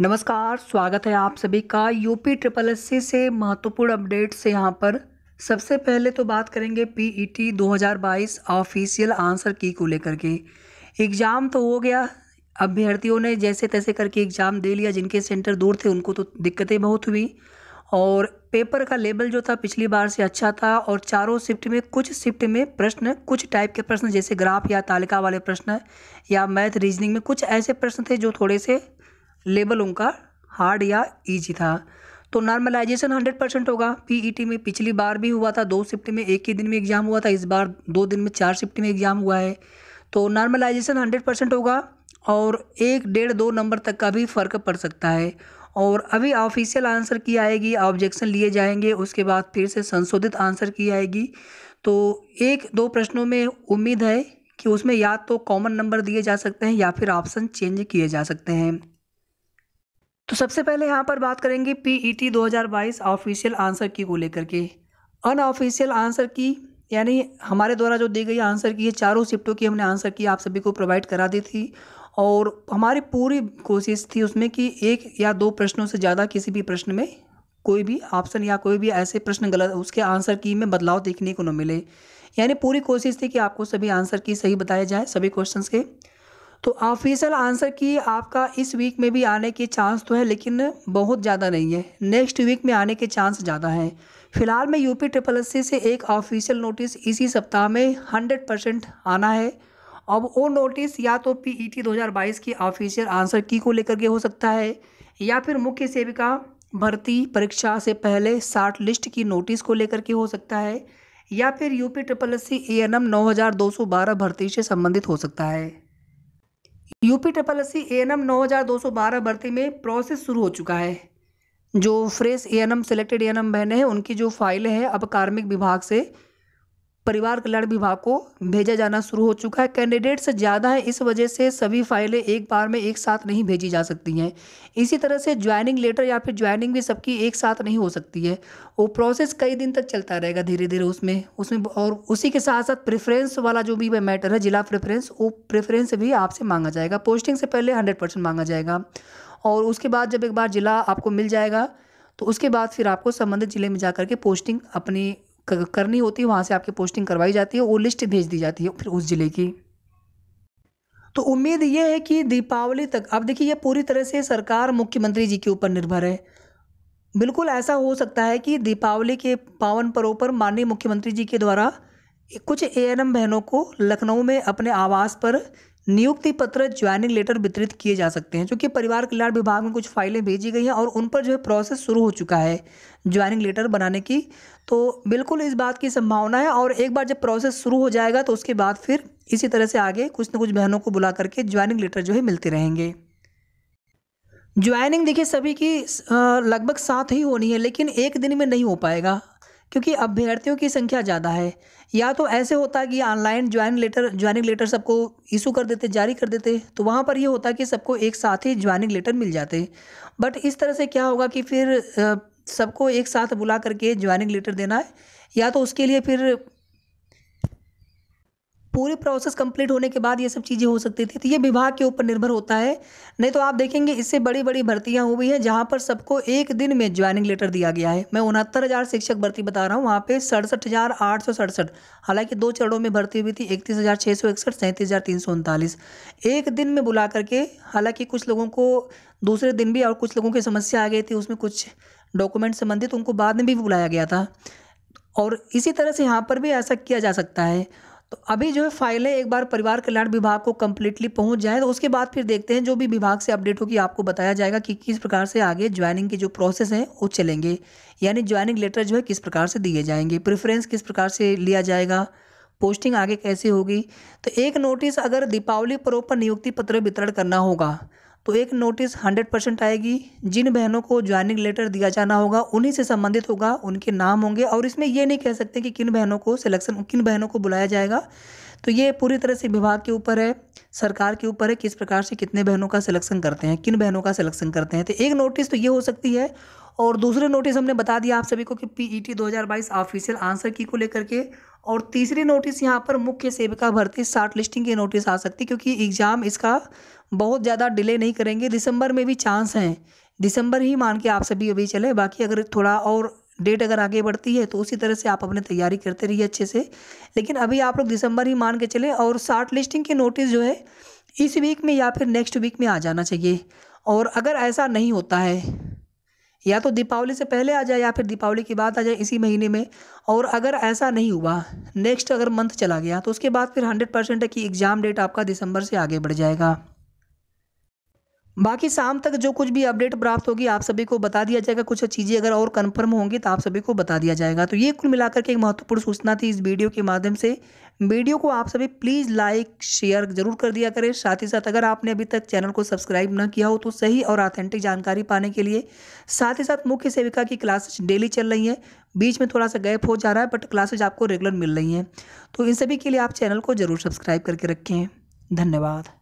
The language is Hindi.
नमस्कार स्वागत है आप सभी का यूपी ट्रिपल एस से महत्वपूर्ण अपडेट से यहाँ पर सबसे पहले तो बात करेंगे पीईटी 2022 ऑफिशियल आंसर की को लेकर के एग्ज़ाम तो हो गया अभ्यर्थियों ने जैसे तैसे करके एग्ज़ाम दे लिया जिनके सेंटर दूर थे उनको तो दिक्कतें बहुत हुई और पेपर का लेवल जो था पिछली बार से अच्छा था और चारों शिफ्ट में कुछ शिफ्ट में प्रश्न कुछ टाइप के प्रश्न जैसे ग्राफ या तालिका वाले प्रश्न या मैथ रीजनिंग में कुछ ऐसे प्रश्न थे जो थोड़े से लेवल उनका हार्ड या ईजी था तो नॉर्मलाइजेशन हंड्रेड परसेंट होगा पीईटी में पिछली बार भी हुआ था दो शिफ्ट में एक ही दिन में एग्ज़ाम हुआ था इस बार दो दिन में चार शिफ्ट में एग्ज़ाम हुआ है तो नॉर्मलाइजेशन हंड्रेड परसेंट होगा और एक डेढ़ दो नंबर तक का भी फ़र्क पड़ सकता है और अभी ऑफिशियल आंसर की आएगी ऑब्जेक्शन लिए जाएंगे उसके बाद फिर से संशोधित आंसर की आएगी तो एक दो प्रश्नों में उम्मीद है कि उसमें या तो कॉमन नंबर दिए जा सकते हैं या फिर ऑप्शन चेंज किए जा सकते हैं तो सबसे पहले यहाँ पर बात करेंगे पीईटी 2022 ऑफिशियल आंसर की को लेकर के अनऑफिशियल आंसर की यानी हमारे द्वारा जो दी गई आंसर की है चारों शिफ्टों की हमने आंसर की आप सभी को प्रोवाइड करा दी थी और हमारी पूरी कोशिश थी उसमें कि एक या दो प्रश्नों से ज़्यादा किसी भी प्रश्न में कोई भी ऑप्शन या कोई भी ऐसे प्रश्न गलत उसके आंसर की में बदलाव देखने को न मिले यानी पूरी कोशिश थी कि आपको सभी आंसर की सही बताया जाए सभी क्वेश्चंस के तो ऑफिशियल आंसर की आपका इस वीक में भी आने के चांस तो है लेकिन बहुत ज़्यादा नहीं है नेक्स्ट वीक में आने के चांस ज़्यादा हैं फिलहाल में यूपी ट्रिपल एस से एक ऑफिशियल नोटिस इसी सप्ताह में हंड्रेड परसेंट आना है अब वो नोटिस या तो पी e ई की ऑफिशियल आंसर की को लेकर के हो सकता है या फिर मुख्य सेविका भर्ती परीक्षा से पहले शार्ट लिस्ट की नोटिस को लेकर के हो सकता है या फिर UP triple S C A N M नौ हज़ार दो सौ बारह भर्ती से संबंधित हो सकता है UP triple S C A N M नौ हज़ार दो सौ बारह भर्ती में प्रोसेस शुरू हो चुका है जो fresh A N M selected A N M बहने हैं उनकी जो फाइलें हैं अब कार्मिक विभाग से परिवार कल्याण विभाग को भेजा जाना शुरू हो चुका है कैंडिडेट्स ज़्यादा हैं इस वजह से सभी फाइलें एक बार में एक साथ नहीं भेजी जा सकती हैं इसी तरह से ज्वाइनिंग लेटर या फिर ज्वाइनिंग भी सबकी एक साथ नहीं हो सकती है वो प्रोसेस कई दिन तक चलता रहेगा धीरे धीरे उसमें उसमें और उसी के साथ साथ प्रेफरेंस वाला जो भी मैटर है जिला प्रेफरेंस वो प्रेफरेंस भी आपसे मांगा जाएगा पोस्टिंग से पहले हंड्रेड परसेंट मांगा जाएगा और उसके बाद जब एक बार ज़िला आपको मिल जाएगा तो उसके बाद फिर आपको संबंधित ज़िले में जा के पोस्टिंग अपनी करनी होती है वहाँ से आपकी पोस्टिंग करवाई जाती है वो लिस्ट भेज दी जाती है फिर उस ज़िले की तो उम्मीद ये है कि दीपावली तक अब देखिए ये पूरी तरह से सरकार मुख्यमंत्री जी के ऊपर निर्भर है बिल्कुल ऐसा हो सकता है कि दीपावली के पावन पर्व पर माननीय मुख्यमंत्री जी के द्वारा कुछ ए एन एम बहनों को लखनऊ में अपने आवास पर नियुक्ति पत्र ज्वाइनिंग लेटर वितरित किए जा सकते हैं क्योंकि परिवार कल्याण विभाग में कुछ फाइलें भेजी गई हैं और उन पर जो है प्रोसेस शुरू हो चुका है ज्वाइनिंग लेटर बनाने की तो बिल्कुल इस बात की संभावना है और एक बार जब प्रोसेस शुरू हो जाएगा तो उसके बाद फिर इसी तरह से आगे कुछ न कुछ बहनों को बुला करके ज्वाइनिंग लेटर जो है मिलते रहेंगे ज्वाइनिंग देखिए सभी की लगभग साथ ही होनी है लेकिन एक दिन में नहीं हो पाएगा क्योंकि अभ्यर्थियों की संख्या ज़्यादा है या तो ऐसे होता है कि online join letter joining letter सबको इशू कर देते जारी कर देते तो वहाँ पर यह होता कि सबको एक साथ ही ज्वाइनिंग लेटर मिल जाते बट इस तरह से क्या होगा कि फिर सबको एक साथ बुला करके ज्वाइनिंग लेटर देना है या तो उसके लिए फिर पूरी प्रोसेस कंप्लीट होने के बाद ये सब चीज़ें हो सकती थी तो ये विभाग के ऊपर निर्भर होता है नहीं तो आप देखेंगे इससे बड़ी बड़ी भर्तियाँ हुई हैं जहाँ पर सबको एक दिन में ज्वाइनिंग लेटर दिया गया है मैं उनहत्तर हज़ार शिक्षक भर्ती बता रहा हूँ वहाँ पे सड़सठ हज़ार आठ सौ सड़सठ हालांकि दो चरणों में भर्ती हुई थी इकतीस हज़ार छः सौ इकसठ सैंतीस हज़ार तीन सौ उनतालीस एक दिन में बुला करके हालांकि कुछ लोगों को दूसरे दिन भी और कुछ लोगों की समस्या आ गई थी उसमें कुछ डॉक्यूमेंट संबंधित उनको बाद में भी बुलाया गया था और इसी तरह से यहाँ पर भी ऐसा किया जा सकता है तो अभी जो है फाइलें एक बार परिवार कल्याण विभाग को कम्प्लीटली पहुंच जाए तो उसके बाद फिर देखते हैं जो भी विभाग से अपडेट होगी आपको बताया जाएगा कि किस प्रकार से आगे ज्वाइनिंग के जो प्रोसेस हैं वो चलेंगे यानी ज्वाइनिंग लेटर जो है किस प्रकार से दिए जाएंगे प्रेफरेंस किस प्रकार से लिया जाएगा पोस्टिंग आगे कैसे होगी तो एक नोटिस अगर दीपावली पर्व पर नियुक्ति पत्र वितरण करना होगा तो एक नोटिस 100 परसेंट आएगी जिन बहनों को ज्वाइनिंग लेटर दिया जाना होगा उन्हीं से संबंधित होगा उनके नाम होंगे और इसमें ये नहीं कह सकते कि किन बहनों को सिलेक्शन किन बहनों को बुलाया जाएगा तो ये पूरी तरह से विभाग के ऊपर है सरकार के ऊपर है किस प्रकार से कितने बहनों का सिलेक्शन करते हैं किन बहनों का सिलेक्शन करते हैं तो एक नोटिस तो ये हो सकती है और दूसरे नोटिस हमने बता दिया आप सभी को कि पी ई ऑफिशियल आंसर की को लेकर के और तीसरी नोटिस यहाँ पर मुख्य सेविका भर्ती शार्ट लिस्टिंग की नोटिस आ सकती है क्योंकि एग्ज़ाम इसका बहुत ज़्यादा डिले नहीं करेंगे दिसंबर में भी चांस हैं दिसंबर ही मान के आप सभी अभी चले बाकी अगर थोड़ा और डेट अगर आगे बढ़ती है तो उसी तरह से आप अपने तैयारी करते रहिए अच्छे से लेकिन अभी आप लोग दिसंबर ही मान के चले और शार्ट लिस्टिंग की नोटिस जो है इस वीक में या फिर नेक्स्ट वीक में आ जाना चाहिए और अगर ऐसा नहीं होता है या तो दीपावली से पहले आ जाए या फिर दीपावली के बाद आ जाए इसी महीने में और अगर ऐसा नहीं हुआ नेक्स्ट अगर मंथ चला गया तो उसके बाद फिर हंड्रेड परसेंट है कि एग्ज़ाम डेट आपका दिसंबर से आगे बढ़ जाएगा बाकी शाम तक जो कुछ भी अपडेट प्राप्त होगी आप सभी को बता दिया जाएगा कुछ चीज़ें अगर और कन्फर्म होंगी तो आप सभी को बता दिया जाएगा तो ये कुल मिलाकर के एक महत्वपूर्ण सूचना थी इस वीडियो के माध्यम से वीडियो को आप सभी प्लीज़ लाइक शेयर जरूर कर दिया करें साथ ही साथ अगर आपने अभी तक चैनल को सब्सक्राइब न किया हो तो सही और ऑथेंटिक जानकारी पाने के लिए साथ ही साथ मुख्य सेविका की क्लासेज डेली चल रही हैं बीच में थोड़ा सा गैप हो जा रहा है बट क्लासेज आपको रेगुलर मिल रही हैं तो इन सभी के लिए आप चैनल को जरूर सब्सक्राइब करके रखें धन्यवाद